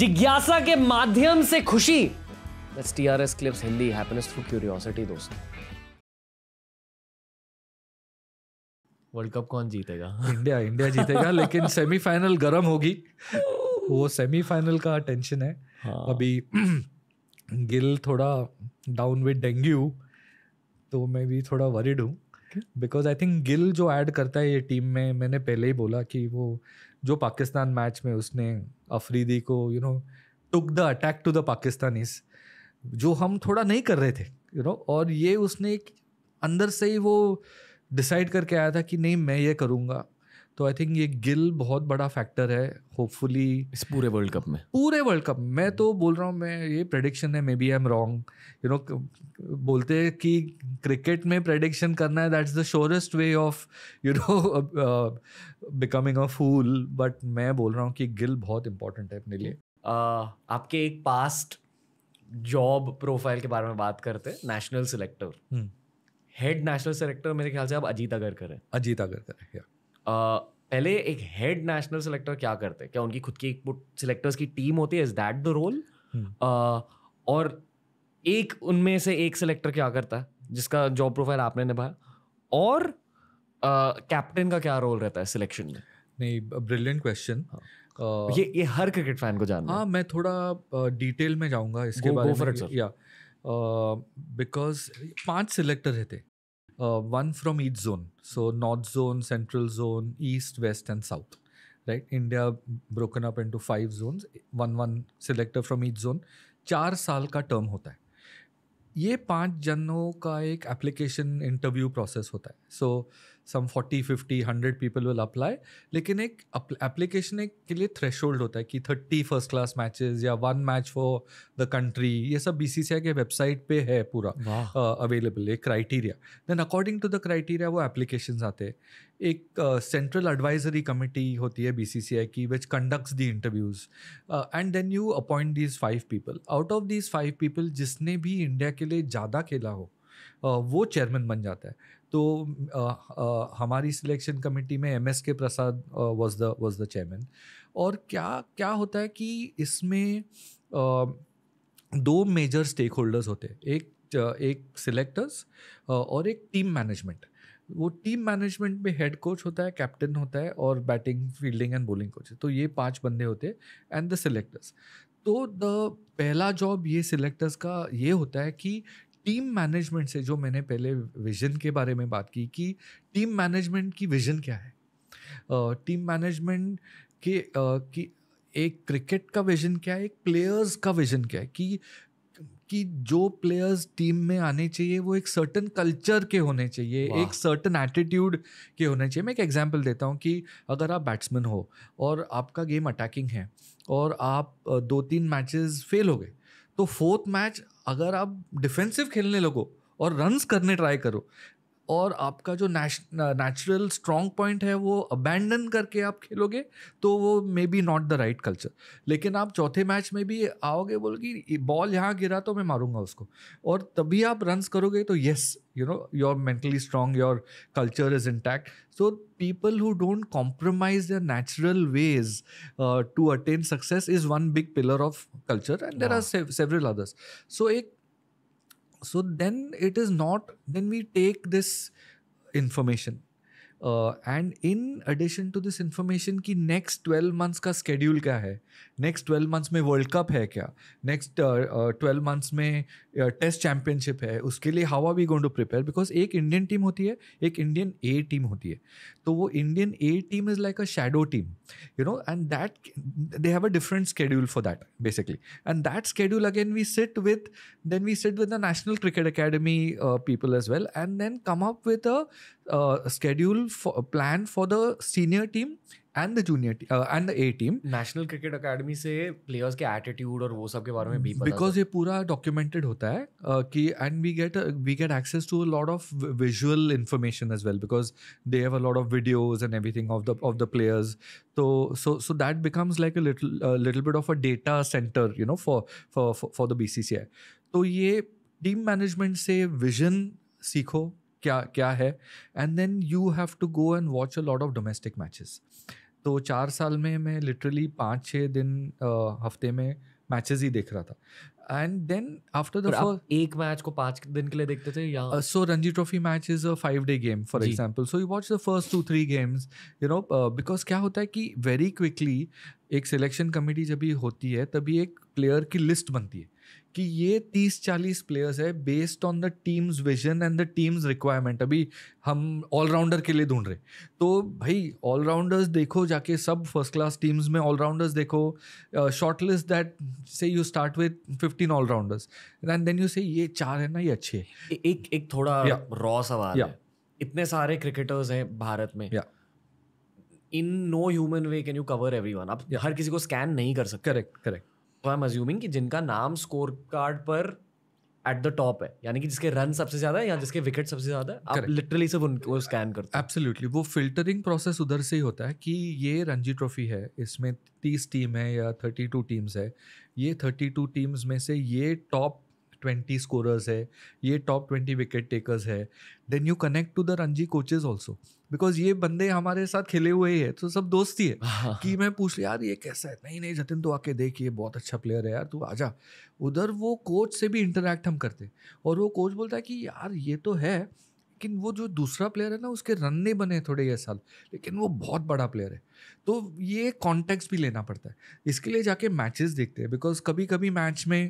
जिज्ञासा के माध्यम से खुशी That's TRS Clips Hindi Happiness through Curiosity दोस्तों वर्ल्ड कप कौन जीतेगा इंडिया इंडिया जीतेगा लेकिन सेमीफाइनल गरम होगी oh. वो सेमीफाइनल का टेंशन है हाँ। अभी गिल थोड़ा डाउन विद डेंगू तो मैं भी थोड़ा वरिड हूँ बिकॉज आई थिंक गिल जो ऐड करता है ये टीम में मैंने पहले ही बोला कि वो जो पाकिस्तान मैच में उसने अफरीदी को you know took the attack to the Pakistanis जो हम थोड़ा नहीं कर रहे थे यू नो और ये उसने एक अंदर से ही वो डिसाइड करके आया था कि नहीं मैं ये करूँगा तो आई थिंक ये गिल बहुत बड़ा फैक्टर है होपफुली इस पूरे वर्ल्ड कप में पूरे वर्ल्ड कप मैं तो बोल रहा हूँ मैं ये प्रडिक्शन है maybe I am wrong you know बोलते हैं कि क्रिकेट में प्रडिक्शन करना है that's the surest way of you know becoming a fool but मैं बोल रहा हूँ कि गिल बहुत इंपॉर्टेंट है अपने लिए uh, आपके एक पास्ट जॉब प्रोफाइल के बारे में बात करते हैं national selector head national selector मेरे ख्याल से आप अजीत अगरकर हैं अजीत अगरकर है या uh, पहले एक हेड नेशनल सिलेक्टर क्या करते हैं क्या उनकी खुद की सिलेक्टर्स की टीम होती है इज दैट द रोल और एक उनमें से एक सिलेक्टर क्या करता है जिसका जॉब प्रोफाइल आपने निभाया और कैप्टन uh, का क्या रोल रहता है सिलेक्शन में नहीं ब्रिलियंट क्वेश्चन uh, ये ये हर क्रिकेट फैन को जानना हाँ मैं थोड़ा डिटेल uh, में जाऊंगा इसके बारे में या बिकॉज पांच सिलेक्टर रहते uh, one from each zone. So north zone, central zone, east, west, and south. Right? India broken up into five zones. One one selector from each zone. चार साल का टर्म होता है ये पांच जनों का एक एप्लीकेशन इंटरव्यू प्रोसेस होता है so so, some forty fifty hundred people will apply लेकिन एक एप्लीकेशन के लिए थ्रेश होता है कि थर्टी फर्स्ट क्लास मैचेस या one match for the country ये सब बी के वेबसाइट पे है पूरा अवेलेबल एक criteria then according to the criteria वो एप्लीकेशन आते हैं एक सेंट्रल एडवाइजरी कमेटी होती है बी की which conducts the interviews and then you appoint these five people out of these five people जिसने भी इंडिया के लिए ज़्यादा खेला हो वो चेयरमैन बन जाता है तो आ, आ, हमारी सिलेक्शन कमेटी में M S K Prasad was the was the chairman और क्या क्या होता है कि इसमें दो मेजर स्टेक होल्डर्स होते हैं एक एक सिलेक्टर्स और एक टीम मैनेजमेंट वो टीम मैनेजमेंट में हेड कोच होता है कैप्टन होता है और batting fielding and bowling coach तो ये पांच बंदे होते हैं एंड द सिलेक्टर्स तो द पहला जॉब ये सिलेक्टर्स का ये होता है कि टीम मैनेजमेंट से जो मैंने पहले विजन के बारे में बात की कि टीम मैनेजमेंट की विजन क्या है टीम uh, मैनेजमेंट के uh, की एक क्रिकेट का विजन क्या है एक प्लेयर्स का विजन क्या है कि कि जो प्लेयर्स टीम में आने चाहिए वो एक सर्टन कल्चर के होने चाहिए एक सर्टन एटीट्यूड के होने चाहिए मैं एक एग्जांपल देता हूँ कि अगर आप बैट्समैन हो और आपका गेम अटैकिंग है और आप दो तीन मैचेस फेल हो गए तो फोर्थ मैच अगर आप डिफेंसिव खेलने लगो और रन्स करने ट्राई करो और आपका जो नेचुरल स्ट्रॉन्ग पॉइंट है वो अबैंडन करके आप खेलोगे तो वो maybe not the right culture लेकिन आप चौथे मैच में भी आओगे बोल कि बॉल यहाँ गिरा तो मैं मारूंगा उसको और तभी आप रन्स करोगे तो yes you know your mentally strong your culture is intact so people who don't compromise their natural ways to attain success is one big pillar of culture and there are several others so एक so then it is not then we take this information and in addition to this information कि next twelve months का schedule क्या है next twelve months में world cup है क्या next twelve months में test championship है उसके लिए how are we going to prepare because एक इंडियन टीम होती है एक इंडियन ए टीम होती है तो वो Indian A team is like a shadow team you know and that they have a different schedule for that basically and that schedule again we sit with then we sit with the National Cricket Academy people as well and then come up with a schedule plan for the senior team and the junior and the A team National Cricket Academy से players के attitude और वो सब के बारे में भी because ये पूरा डॉक्यूमेंटेड होता है uh, कि and we get we get access to a load of visual information as well because they have a lot of videos and everything of the of the players तो so so that becomes like little bit of a data centre you know for for the B C C I तो ये team management से vision सीखो क्या क्या है and then you have to go and watch a lot of domestic matches तो चार साल में मैं लिटरली पाँच छः दिन uh, हफ्ते में मैचेस ही देख रहा था एंड देन आफ्टर द एक मैच को पाँच दिन के लिए देखते थे या so Ranji trophy match is a five day game for example so you watch the first two three games you know because क्या होता है कि वेरी क्विकली एक सिलेक्शन कमेटी जब भी होती है तभी एक प्लेयर की लिस्ट बनती है कि ये तीस चालीस प्लेयर्स है based on the team's vision and the team's requirement अभी हम ऑलराउंडर के लिए ढूंढ रहे तो भाई ऑलराउंडर्स देखो जाके सब फर्स्ट क्लास टीम्स में ऑलराउंडर्स देखो शॉर्ट लिस्ट दैट से you start with fifteen allrounders and then you say ये चार है ना ये अच्छे एक एक थोड़ा yeah. रॉ सवाल yeah. है इतने सारे क्रिकेटर्स हैं भारत में yeah. In no human way can you cover every one आप हर किसी को स्कैन नहीं कर सकते करेक्ट करेक्ट तो आई एम अज्यूमिंग कि जिनका नाम स्कोर कार्ड पर एट द टॉप है यानी कि जिसके रन सबसे ज्यादा है या जिसके विकेट सबसे ज्यादा है आप लिटरली सब उनको स्कैन करते हैं एब्सोल्युटली वो फिल्टरिंग प्रोसेस उधर से ही होता है कि ये रणजी ट्रॉफी है इसमें तीस टीम है या थर्टी टू टीम्स है ये थर्टी टू टीम्स में से ये टॉप ट्वेंटी स्कोरर्स है ये टॉप ट्वेंटी विकेट टेकर्स है then you connect to the Ranji coaches also because ये बंदे हमारे साथ खेले हुए ही है तो सब दोस्ती है कि मैं पूछ यार ये कैसा है नहीं नहीं जतिन तो आके देख ये बहुत अच्छा प्लेयर है यार तू जा उधर वो कोच से भी इंटरेक्ट हम करते और वो कोच बोलता है कि यार ये तो है लेकिन वो जो दूसरा प्लेयर है ना उसके रन नहीं बने थोड़े ये साल लेकिन वो बहुत बड़ा प्लेयर है तो ये कॉन्टेक्स्ट भी लेना पड़ता है इसके लिए जाके मैचेस देखते हैं बिकॉज कभी कभी मैच में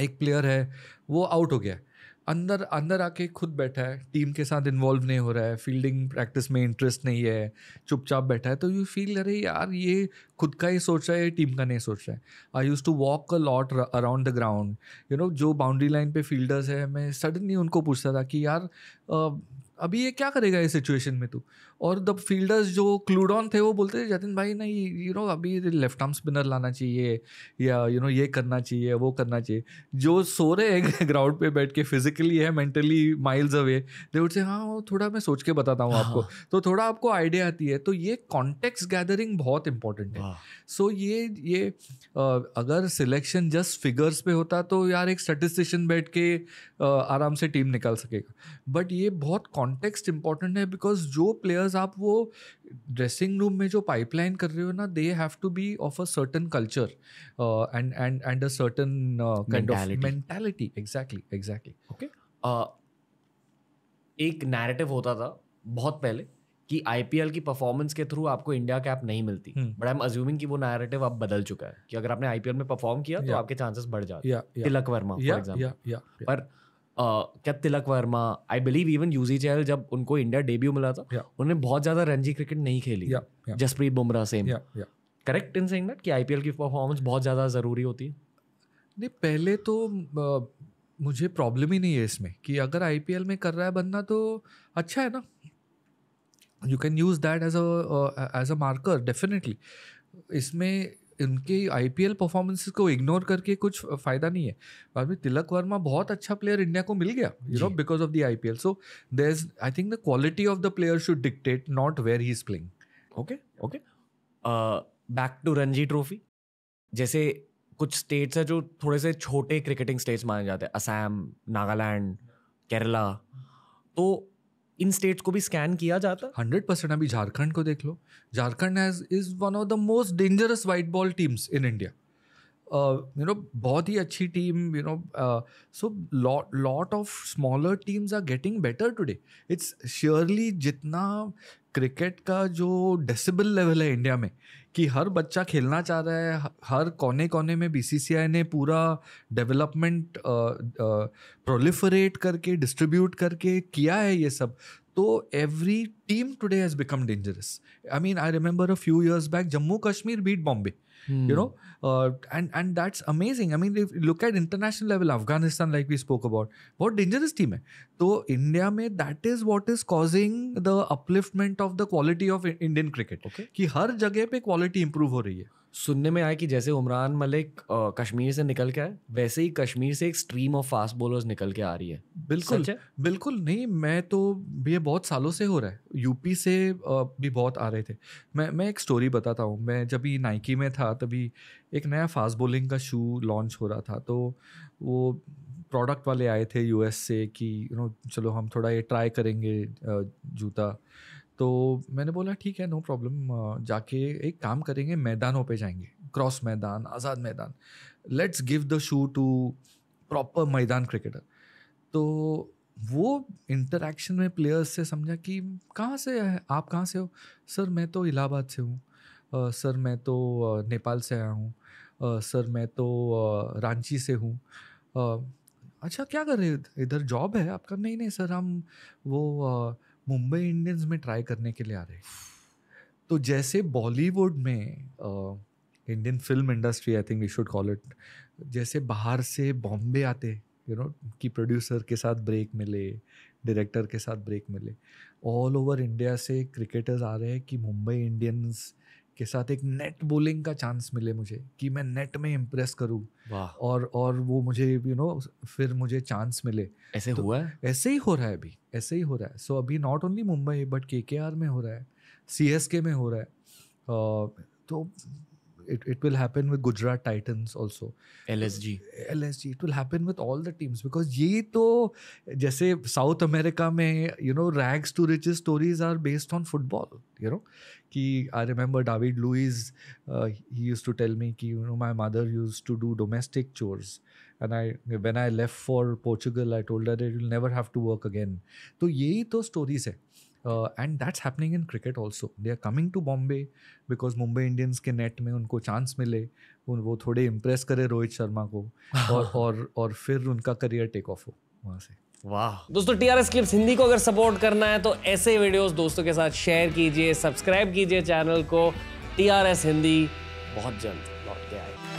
एक प्लेयर है वो आउट हो गया अंदर अंदर आके खुद बैठा है टीम के साथ इन्वॉल्व नहीं हो रहा है फील्डिंग प्रैक्टिस में इंटरेस्ट नहीं है चुपचाप बैठा है तो यू फील अरे यार ये खुद का ही सोच रहा है टीम का नहीं सोच रहा है I use to walk a lot around the ground you know जो बाउंड्री लाइन पे फील्डर्स है मैं सडनली उनको पूछता था कि यार अभी ये क्या करेगा इस सिचुएशन में तू और द फील्डर्स जो क्लूडॉन थे वो बोलते थे जतिन भाई नहीं यू you नो know, अभी लेफ्ट आर्म स्पिनर लाना चाहिए या यू you नो know, ये करना चाहिए वो करना चाहिए जो सो रहे हैं ग्राउंड पे बैठ के फिजिकली है mentally miles away they would say हाँ थोड़ा मैं सोच के बताता हूँ आपको हाँ। तो थोड़ा आपको आइडिया आती है तो ये कॉन्टेक्स गैदरिंग बहुत इंपॉर्टेंट है सो ये ये अगर सिलेक्शन जस्ट फिगर्स पे होता तो यार एक स्टेटिस्टिशियन बैठ के आराम से टीम निकाल सकेगा बट ये बहुत कॉन्टेक्स्ट इंपॉर्टेंट है बिकॉज जो प्लेयर्स आप वो ड्रेसिंग रूम में जो पाइपलाइन कर रहे हो ना they have to be of a certain culture and and and a certain kind of mentality exactly exactly okay एक नैरेटिव होता था बहुत पहले कि आईपीएल की परफॉर्मेंस के थ्रू आपको इंडिया कैप नहीं मिलती बट आई एम अज्यूमिंग कि वो नैरेटिव अब बदल चुका है कि अगर आपने आईपीएल में परफॉर्म किया तो आपके चांसेस बढ़ जाते हैं yeah, yeah. तिलक वर्मा yeah, yeah, yeah, पर yeah. क्या Tilak Varma I believe even Yuzi Chahal जब उनको इंडिया डेब्यू मिला था उन्होंने बहुत ज़्यादा रणजी क्रिकेट नहीं खेली Jasprit Bumrah same correct in saying that कि आईपीएल की परफॉर्मेंस बहुत ज़्यादा ज़रूरी होती है नहीं पहले तो मुझे प्रॉब्लम ही नहीं है इसमें कि अगर आईपीएल में कर रहा है बनना तो अच्छा है ना you can use that as as a marker definitely इसमें उनके आईपीएल परफॉर्मेंसेस को इग्नोर करके कुछ फायदा नहीं है बाद में तिलक वर्मा बहुत अच्छा प्लेयर इंडिया को मिल गया you know because of the IPL so there is I think the quality of the player should dictate not where he is playing okay okay back to Ranji trophy जैसे कुछ स्टेट्स हैं जो थोड़े से छोटे क्रिकेटिंग स्टेट्स माने जाते हैं असम नागालैंड केरला तो इन स्टेट्स को भी स्कैन किया जाता है हंड्रेड परसेंट अभी झारखंड को देख लो Jharkhand has is one of the most dangerous white ball teams in India you know बहुत ही अच्छी team you know so lot of smaller teams are getting better today it's surely जितना क्रिकेट का जो डेसिबल लेवल है India में कि हर बच्चा खेलना चाह रहा है हर कोने कोने में बीसीसीआई ने पूरा डेवलपमेंट प्रोलिफरेट करके डिस्ट्रीब्यूट करके किया है ये सब तो every team today has become dangerous I mean I remember a few years back Jammu Kashmir beat Bombay you know and and that's amazing I mean look at international level Afghanistan like we spoke about बहुत dangerous team है तो India में that is what is causing the upliftment of the quality of Indian cricket कि हर जगह पे quality improve हो रही है सुनने में आया कि जैसे उमरान मलिक कश्मीर से निकल के आए वैसे ही कश्मीर से एक स्ट्रीम ऑफ फास्ट बॉलर्स निकल के आ रही है बिल्कुल है? बिल्कुल नहीं मैं तो ये बहुत सालों से हो रहा है यूपी से भी बहुत आ रहे थे मैं मैं एक स्टोरी बताता हूँ मैं जब भी नाइकी में था तभी एक नया फास्ट बॉलिंग का शू लॉन्च हो रहा था तो वो प्रोडक्ट वाले आए थे यूएस से कि यू नो चलो हम थोड़ा ये ट्राई करेंगे जूता तो मैंने बोला ठीक है नो प्रॉब्लम जाके एक काम करेंगे मैदानों पे जाएंगे cross maidan Azad maidan let's give the shoe to proper maidan cricketer तो वो इंटरेक्शन में प्लेयर्स से समझा कि कहाँ से है आप कहाँ से हो सर मैं तो इलाहाबाद से हूँ सर मैं तो नेपाल से आया हूँ सर मैं तो रांची से हूँ अच्छा क्या कर रहे हैं इधर जॉब है आपका नहीं नहीं सर हम वो मुंबई इंडियंस में ट्राई करने के लिए आ रहे तो जैसे बॉलीवुड में Indian film industry I think we should call it जैसे बाहर से बॉम्बे आते यू नो कि प्रोड्यूसर के साथ ब्रेक मिले डायरेक्टर के साथ ब्रेक मिले ऑल ओवर इंडिया से क्रिकेटर्स आ रहे हैं कि मुंबई इंडियंस के साथ एक नेट बोलिंग का चांस मिले मुझे कि मैं नेट में इम्प्रेस करूँ और और वो मुझे यू you नो know, फिर मुझे चांस मिले ऐसे तो हुआ है ऐसे ही हो रहा है अभी ऐसे ही हो रहा है सो so, अभी नॉट ओनली मुंबई बट के में हो रहा है सी में हो रहा है uh, तो it, it will happen with Gujarat Titans also. LSG. LSG. It will happen with all the teams because ये तो जैसे South America में you know rags to riches stories are based on football. You know कि I remember David Luiz uh, he used to tell me कि you know my mother used to do domestic chores and I when I left for Portugal I told her that you'll never have to work again. तो यही तो stories है. uh, and that's happening in cricket also they are coming to bombay because mumbai indians ke net mein unko chance mile un wo thode impress kare rohit sharma ko aur aur aur fir unka career take off ho wahan se वाह दोस्तों T R S clips Hindi को अगर support करना है तो ऐसे videos दोस्तों के साथ शेयर कीजिए सब्सक्राइब कीजिए चैनल को टी आर एस हिंदी बहुत जल्द लौट के आएगी